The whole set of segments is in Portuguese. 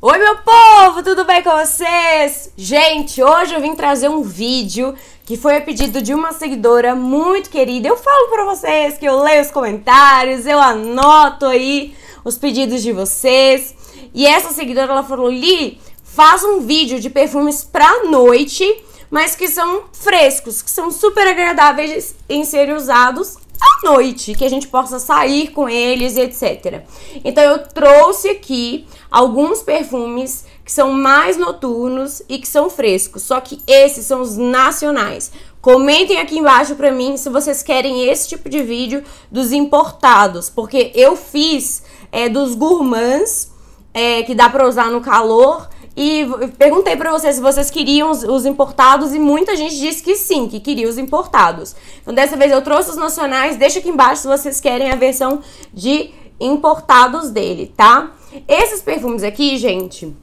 Oi, meu povo, tudo bem com vocês? Gente, hoje eu vim trazer um vídeo que foi a pedido de uma seguidora muito querida. Eu falo pra vocês que eu leio os comentários, eu anoto aí os pedidos de vocês. E essa seguidora, ela falou, Li, faz um vídeo de perfumes pra noite, mas que são frescos, que são super agradáveis em serem usados à noite, que a gente possa sair com eles e etc. Então eu trouxe aqui alguns perfumes que são mais noturnos e que são frescos, só que esses são os nacionais. Comentem aqui embaixo pra mim se vocês querem esse tipo de vídeo dos importados, porque eu fiz é, dos gourmands, é, que dá pra usar no calor, e perguntei para vocês se vocês queriam os, os, importados e muita gente disse que sim, que queria os importados. Então dessa vez eu trouxe os nacionais, deixa aqui embaixo se vocês querem a versão de importados dele, tá? Esses perfumes aqui, gente,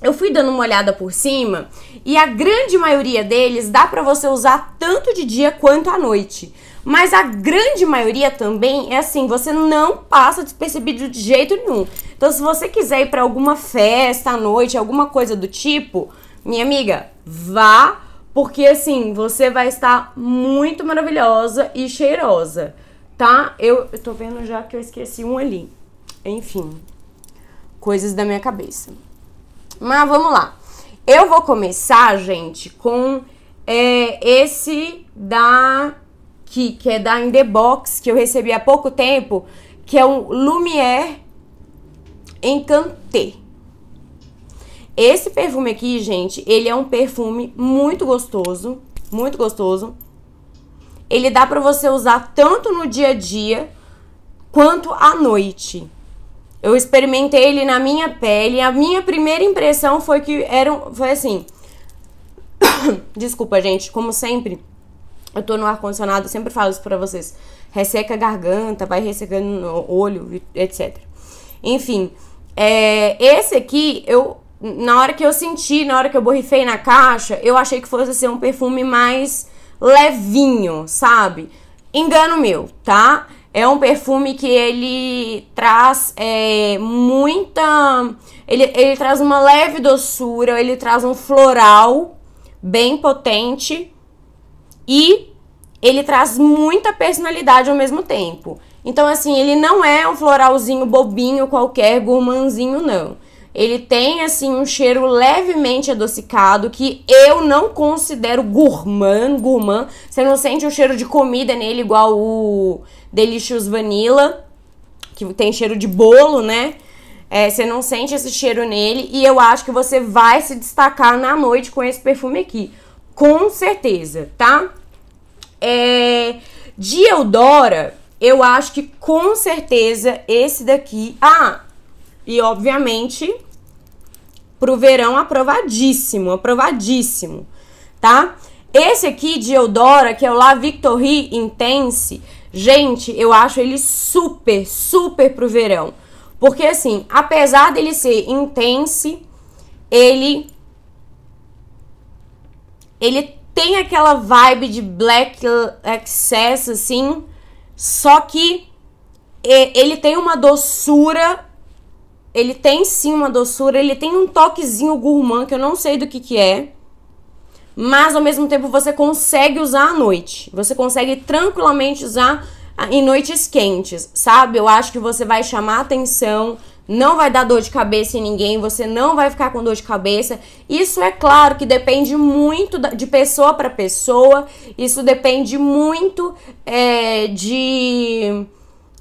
eu fui dando uma olhada por cima e a grande maioria deles dá para você usar tanto de dia quanto à noite. Mas a grande maioria também é assim, você não passa despercebido de jeito nenhum. Então, se você quiser ir para alguma festa à noite, alguma coisa do tipo, minha amiga, vá, porque assim, você vai estar muito maravilhosa e cheirosa, tá? Eu, eu tô vendo já que eu esqueci um ali. Enfim, coisas da minha cabeça. Mas vamos lá. Eu vou começar, gente, com é, esse da que, que é da In The Box, que eu recebi há pouco tempo, que é um Lumière Encanté. Esse perfume aqui, gente, ele é um perfume muito gostoso, muito gostoso. Ele dá para você usar tanto no dia a dia quanto à noite. Eu experimentei ele na minha pele. A minha primeira impressão foi que era um, foi assim. Desculpa, gente, como sempre, eu tô no ar-condicionado, sempre falo isso pra vocês. Resseca a garganta, vai ressecando o olho, etc. Enfim, é, esse aqui, eu na hora que eu senti, na hora que eu borrifei na caixa, eu achei que fosse ser assim, um perfume mais levinho, sabe? Engano meu, tá? É um perfume que ele traz é, muita. Ele, ele traz uma leve doçura, ele traz um floral bem potente e ele traz muita personalidade ao mesmo tempo. Então, assim, ele não é um floralzinho bobinho qualquer, gourmandzinho, não. Ele tem, assim, um cheiro levemente adocicado que eu não considero gourmand, gourmand. Você não sente o cheiro de comida nele igual o Delicious Vanilla, que tem cheiro de bolo, né? É, você não sente esse cheiro nele e eu acho que você vai se destacar na noite com esse perfume aqui. Com certeza, tá? É, de Eudora, eu acho que com certeza esse daqui. Ah, e obviamente pro verão aprovadíssimo, aprovadíssimo, tá? Esse aqui de Eudora, que é o La Victorie Intense, gente, eu acho ele super, super pro verão. Porque assim, apesar dele ser intense, ele ele tem aquela vibe de Black excess assim, só que ele tem uma doçura, ele tem sim uma doçura, ele tem um toquezinho gourmand, que eu não sei do que que é, mas ao mesmo tempo você consegue usar à noite, você consegue tranquilamente usar em noites quentes, sabe? Eu acho que você vai chamar atenção, não vai dar dor de cabeça em ninguém, você não vai ficar com dor de cabeça. Isso é claro que depende muito de pessoa para pessoa, isso depende muito é, de,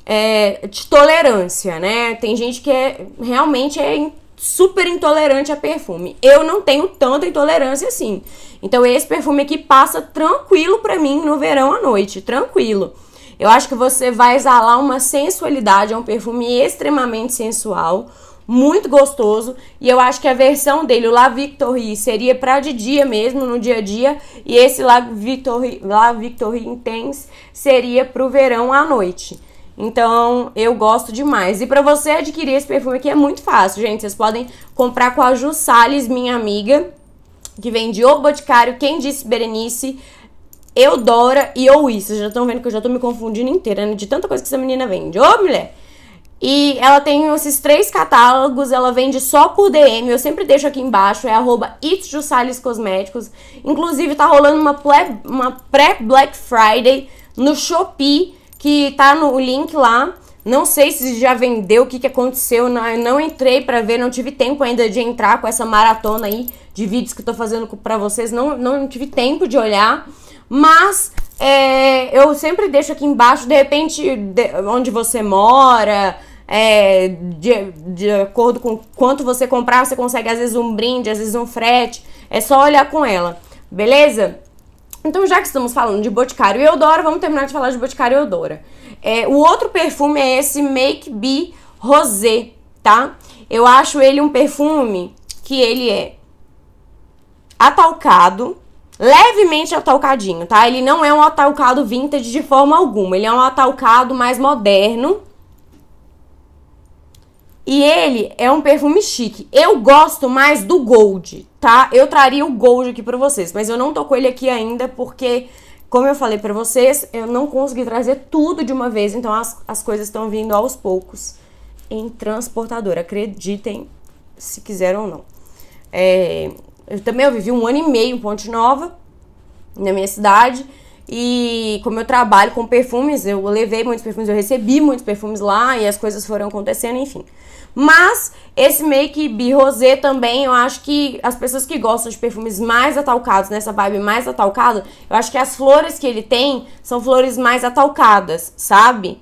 é, de tolerância, né? Tem gente que é, realmente é super intolerante a perfume. Eu não tenho tanta intolerância assim. Então esse perfume aqui passa tranquilo para mim no verão à noite, tranquilo. Eu acho que você vai exalar uma sensualidade, é um perfume extremamente sensual, muito gostoso, e eu acho que a versão dele, o La Victory, seria para de dia mesmo, no dia a dia, e esse La Victory, La Victory Intense seria para o verão à noite. Então, eu gosto demais. E para você adquirir esse perfume aqui é muito fácil, gente. Vocês podem comprar com a Ju Salles, minha amiga, que vem de O Boticário, quem disse Berenice, Eudora e Ouí. Vocês já estão vendo que eu já tô me confundindo inteira, né? De tanta coisa que essa menina vende. Ô, mulher! E ela tem esses três catálogos, ela vende só por DM, eu sempre deixo aqui embaixo, é arroba Cosméticos. Inclusive, tá rolando uma, uma pré-Black Friday no Shopee, que tá no link lá. Não sei se já vendeu, o que, que aconteceu, não, não entrei para ver, não tive tempo ainda de entrar com essa maratona aí de vídeos que eu tô fazendo pra vocês, não, não tive tempo de olhar. Mas é, eu sempre deixo aqui embaixo, de repente, de, onde você mora, é, de, de acordo com quanto você comprar, você consegue às vezes um brinde, às vezes um frete. É só olhar com ela, beleza? Então, já que estamos falando de Boticário e Eudora, vamos terminar de falar de Boticário e Eudora. É, o outro perfume é esse Make Be Rosé, tá? Eu acho ele um perfume que ele é atalcado, levemente atalcadinho, tá? Ele não é um atalcado vintage de forma alguma, ele é um atalcado mais moderno. E ele é um perfume chique. Eu gosto mais do gold, tá? Eu traria o gold aqui pra vocês, mas eu não tô com ele aqui ainda porque, como eu falei pra vocês, eu não consegui trazer tudo de uma vez, então as, as coisas estão vindo aos poucos em transportador, acreditem se quiser ou não. É, eu também eu vivi um ano e meio em Ponte Nova, na minha cidade. E como eu trabalho com perfumes, eu levei muitos perfumes, eu recebi muitos perfumes lá e as coisas foram acontecendo, enfim. Mas esse make bi rosé também, eu acho que as pessoas que gostam de perfumes mais atalcados, nessa vibe mais atalcada, eu acho que as flores que ele tem são flores mais atalcadas, sabe?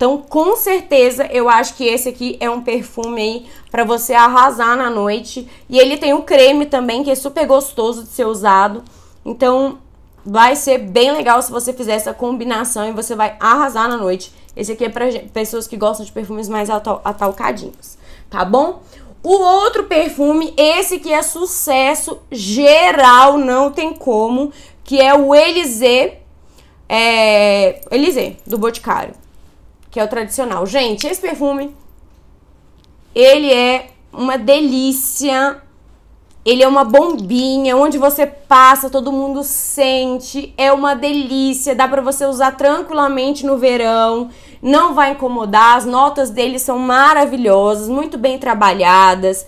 Então, com certeza, eu acho que esse aqui é um perfume aí pra você arrasar na noite. E ele tem o creme também, que é super gostoso de ser usado. Então, vai ser bem legal se você fizer essa combinação e você vai arrasar na noite. Esse aqui é pra pessoas que gostam de perfumes mais atalcadinhos, tá bom? O outro perfume, esse que é sucesso geral, não tem como, que é o Elise, é, Elise do Boticário que é o tradicional. Gente, esse perfume, ele é uma delícia. Ele é uma bombinha, onde você passa, todo mundo sente, é uma delícia, dá para você usar tranquilamente no verão, não vai incomodar, as notas dele são maravilhosas, muito bem trabalhadas,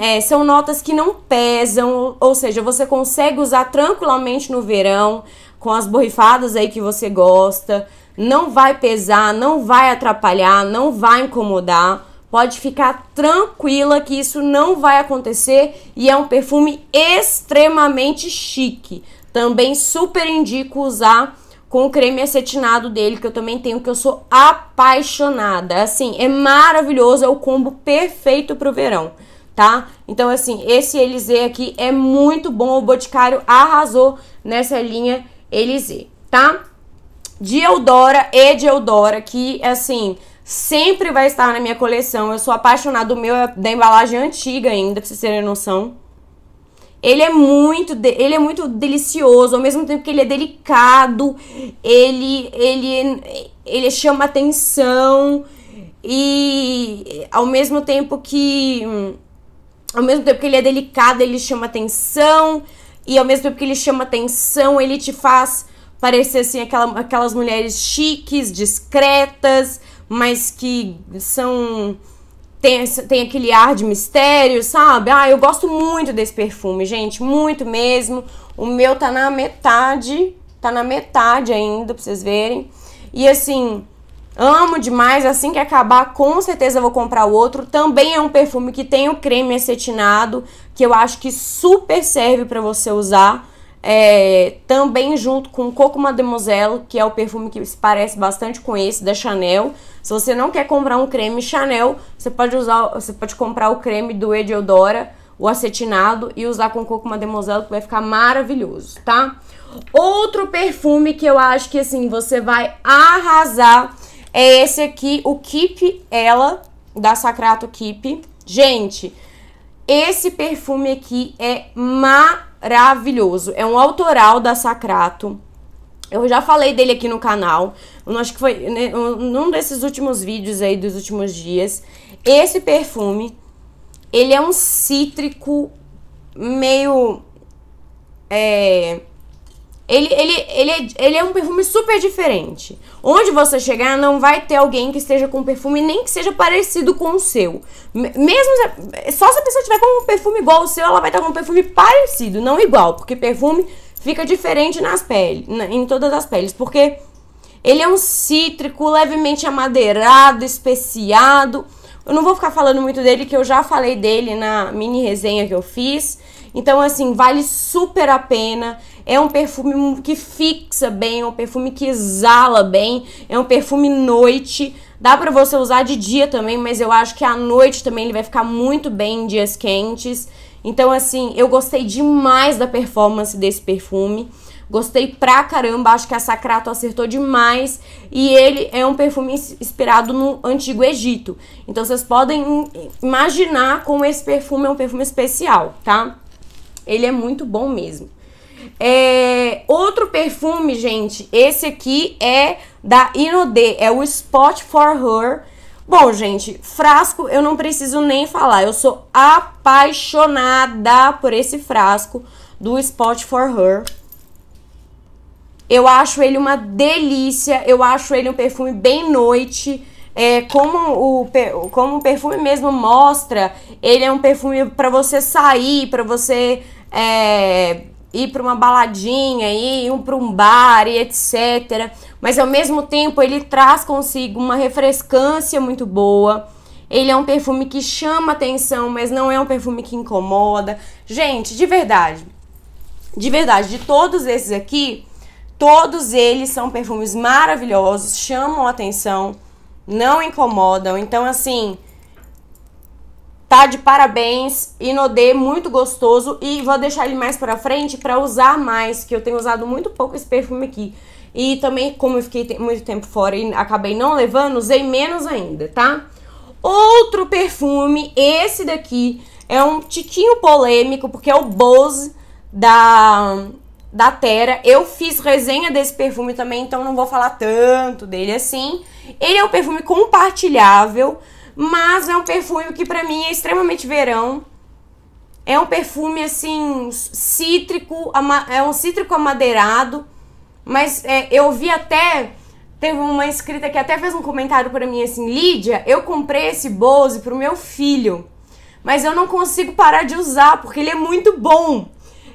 é, são notas que não pesam, ou seja, você consegue usar tranquilamente no verão, com as borrifadas aí que você gosta, não vai pesar, não vai atrapalhar, não vai incomodar. Pode ficar tranquila que isso não vai acontecer e é um perfume extremamente chique. Também super indico usar com o creme acetinado dele, que eu também tenho, que eu sou apaixonada. Assim, é maravilhoso, é o combo perfeito pro verão, tá? Então, assim, esse Elisei aqui é muito bom, o Boticário arrasou nessa linha Elisei, tá? de Eudora e de Eudora, que assim, sempre vai estar na minha coleção. Eu sou apaixonada, o meu é da embalagem antiga ainda, pra vocês terem noção. Ele é muito, ele é muito delicioso, ao mesmo tempo que ele é delicado, ele ele ele chama atenção e ao mesmo tempo que ao mesmo tempo que ele é delicado, ele chama atenção e ao mesmo tempo que ele chama atenção, ele te faz parecer assim aquela, aquelas mulheres chiques, discretas, mas que são tem, tem aquele ar de mistério, sabe? Ah, eu gosto muito desse perfume, gente, muito mesmo. O meu tá na metade, tá na metade ainda, pra vocês verem. E assim, amo demais, assim que acabar, com certeza vou comprar outro. Também é um perfume que tem o creme acetinado, que eu acho que super serve para você usar. É, também junto com Coco Mademoiselle, que é o perfume que se parece bastante com esse da Chanel. Se você não quer comprar um creme Chanel, você pode usar, você pode comprar o creme do Ediodora, o acetinado e usar com Coco Mademoiselle que vai ficar maravilhoso, tá? Outro perfume que eu acho que assim você vai arrasar é esse aqui, o Keep Ela da Sacrato Keep. Gente, esse perfume aqui é maravilhoso maravilhoso. É um autoral da Sacrato. Eu já falei dele aqui no canal, acho que foi né, num desses últimos vídeos aí dos últimos dias. Esse perfume, ele é um cítrico meio é, ele, ele, ele, é, ele é um perfume super diferente. Onde você chegar, não vai ter alguém que esteja com um perfume nem que seja parecido com o seu. Mesmo só se a pessoa tiver com um perfume igual ao seu, ela vai estar com um perfume parecido, não igual, porque perfume fica diferente nas peles, em todas as peles, porque ele é um cítrico levemente amadeirado, especiado. Eu não vou ficar falando muito dele, que eu já falei dele na mini resenha que eu fiz. Então, assim, vale super a pena. É um perfume que fixa bem, é um perfume que exala bem, é um perfume noite. Dá pra você usar de dia também, mas eu acho que à noite também ele vai ficar muito bem em dias quentes. Então, assim, eu gostei demais da performance desse perfume. Gostei pra caramba, acho que a Sacrato acertou demais. E ele é um perfume inspirado no Antigo Egito. Então vocês podem imaginar como esse perfume é um perfume especial, tá? Ele é muito bom mesmo. É, outro perfume, gente, esse aqui é da Inodé, é o Spot for Her. Bom, gente, frasco eu não preciso nem falar, eu sou apaixonada por esse frasco do Spot for Her. Eu acho ele uma delícia, eu acho ele um perfume bem noite. É, como, o, como o perfume mesmo mostra, ele é um perfume para você sair, para você é, ir para uma baladinha, ir para um bar e etc. Mas ao mesmo tempo ele traz consigo uma refrescância muito boa. Ele é um perfume que chama atenção, mas não é um perfume que incomoda. Gente, de verdade, de verdade, de todos esses aqui, todos eles são perfumes maravilhosos, chamam atenção, não incomodam. Então, assim, tá de parabéns, inodê muito gostoso e vou deixar ele mais pra frente pra usar mais, que eu tenho usado muito pouco esse perfume aqui. E também, como eu fiquei muito tempo fora e acabei não levando, usei menos ainda, tá? Outro perfume, esse daqui, é um tiquinho polêmico, porque é o Bose da, da Terra. Eu fiz resenha desse perfume também, então não vou falar tanto dele assim. Ele é um perfume compartilhável, mas é um perfume que para mim é extremamente verão. É um perfume assim cítrico, é um cítrico amadeirado. Mas é, eu vi até teve uma inscrita que até fez um comentário para mim assim, Lídia, eu comprei esse Bose pro meu filho, mas eu não consigo parar de usar porque ele é muito bom.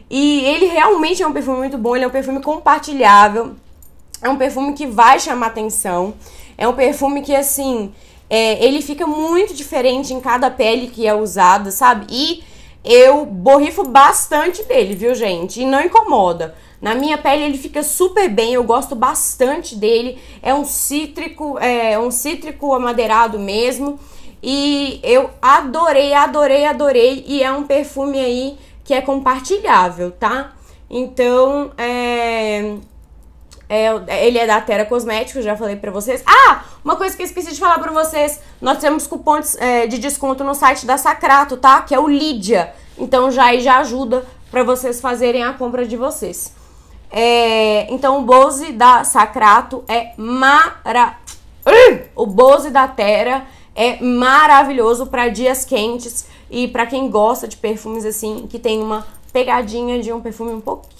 E ele realmente é um perfume muito bom, ele é um perfume compartilhável. É um perfume que vai chamar atenção. É um perfume que assim, é, ele fica muito diferente em cada pele que é usada, sabe? E eu borrifo bastante dele, viu, gente? E não incomoda. Na minha pele ele fica super bem, eu gosto bastante dele. É um cítrico, é um cítrico amadeirado mesmo. E eu adorei, adorei, adorei. E é um perfume aí que é compartilhável, tá? Então, é é, é, ele é da Tera Cosméticos, já falei pra vocês. Ah, uma coisa que eu esqueci de falar pra vocês. Nós temos cupons é, de desconto no site da Sacrato, tá? Que é o Lídia. Então já aí já ajuda pra vocês fazerem a compra de vocês. É, então o Bose da Sacrato é mara... O Bose da Tera é maravilhoso para dias quentes e para quem gosta de perfumes assim, que tem uma pegadinha de um perfume um pouquinho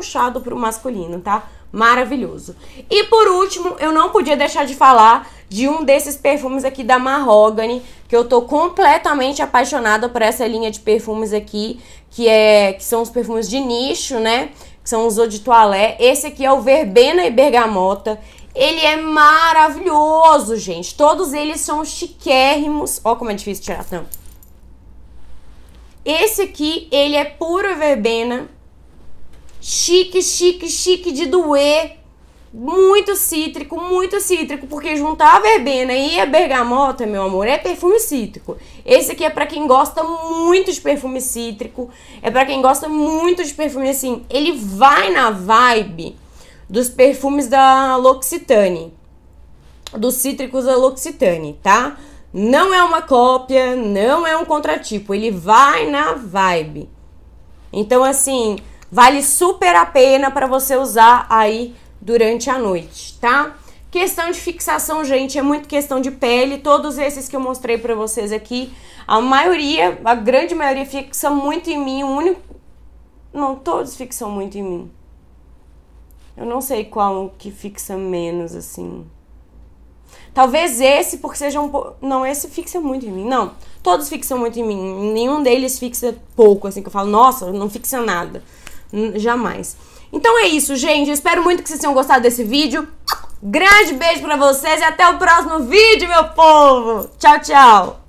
puxado para o masculino, tá? Maravilhoso. E por último, eu não podia deixar de falar de um desses perfumes aqui da Mahogany, que eu tô completamente apaixonada por essa linha de perfumes aqui, que é que são os perfumes de nicho, né? Que são os eau de toilette. Esse aqui é o verbena e bergamota. Ele é maravilhoso, gente. Todos eles são chiquérrimos. Ó como é difícil tirar a tampa. Esse aqui, ele é puro verbena chique, chique, chique de doer. Muito cítrico, muito cítrico, porque juntar a verbena e a bergamota, meu amor, é perfume cítrico. Esse aqui é para quem gosta muito de perfume cítrico, é para quem gosta muito de perfume assim, ele vai na vibe dos perfumes da L'Occitane, dos cítricos da L'Occitane, tá? Não é uma cópia, não é um contratipo, ele vai na vibe. Então assim, Vale super a pena para você usar aí durante a noite, tá? Questão de fixação, gente, é muito questão de pele. Todos esses que eu mostrei para vocês aqui, a maioria, a grande maioria fixa muito em mim. O único. Não, todos fixam muito em mim. Eu não sei qual que fixa menos, assim. Talvez esse, porque seja um pouco. Não, esse fixa muito em mim. Não, todos fixam muito em mim. Nenhum deles fixa pouco, assim, que eu falo, nossa, não fixa nada jamais. Então é isso, gente. Espero muito que vocês tenham gostado desse vídeo. Grande beijo pra vocês e até o próximo vídeo, meu povo! Tchau, tchau!